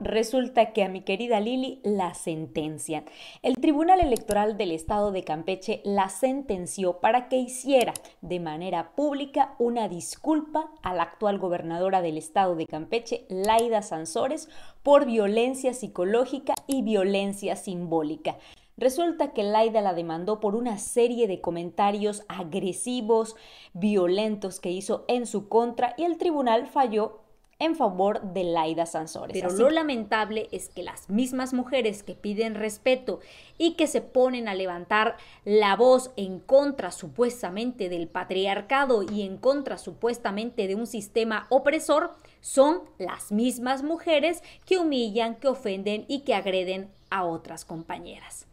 resulta que a mi querida Lili la sentencian. El Tribunal Electoral del Estado de Campeche la sentenció para que hiciera de manera pública una disculpa a la actual gobernadora del Estado de Campeche, Laida Sansores, por violencia psicológica y violencia simbólica. Resulta que Laida la demandó por una serie de comentarios agresivos, violentos que hizo en su contra y el tribunal falló en favor de Laida Sansores. Pero lo lamentable es que las mismas mujeres que piden respeto y que se ponen a levantar la voz en contra supuestamente del patriarcado y en contra supuestamente de un sistema opresor, son las mismas mujeres que humillan, que ofenden y que agreden a otras compañeras.